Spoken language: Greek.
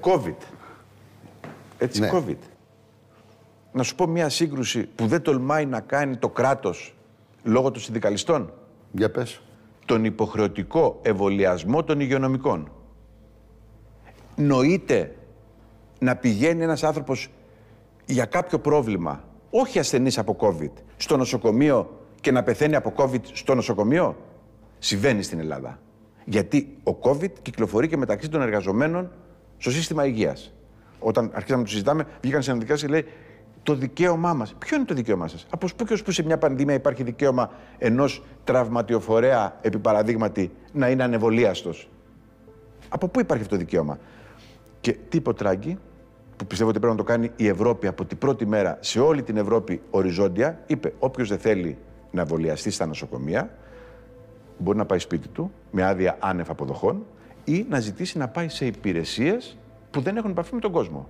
COVID. Έτσι, ναι. COVID. Να σου πω μια σύγκρουση που δεν τολμάει να κάνει το κράτος λόγω των συνδικαλιστών. Για πες. Τον υποχρεωτικό εμβολιασμό των υγειονομικών. Νοείται να πηγαίνει ένας άνθρωπος για κάποιο πρόβλημα, όχι ασθενής από COVID, στο νοσοκομείο και να πεθαίνει από COVID στο νοσοκομείο. Συμβαίνει στην Ελλάδα. Γιατί ο COVID κυκλοφορεί και μεταξύ των εργαζομένων στο σύστημα υγείας. Όταν αρχίσαμε να το συζητάμε, βγήκαν δικαστή και λέει το δικαίωμά μας. Ποιο είναι το δικαίωμά σας. Από πού και ως πού σε μια πανδημία υπάρχει δικαίωμα ενός τραυματιοφορέα, επί παραδείγματι, να είναι ανεβολίαστος. Από πού υπάρχει αυτό το δικαίωμα. Και τι τραγκη που πιστεύω ότι πρέπει να το κάνει η Ευρώπη από την πρώτη μέρα σε όλη την Ευρώπη οριζόντια, είπε: Όποιος δεν θέλει να εμβολιαστεί στα νοσοκομεία, μπορεί να πάει σπίτι του με άδεια άνευ αποδοχών ή να ζητήσει να πάει σε υπηρεσίες που δεν έχουν επαφή με τον κόσμο.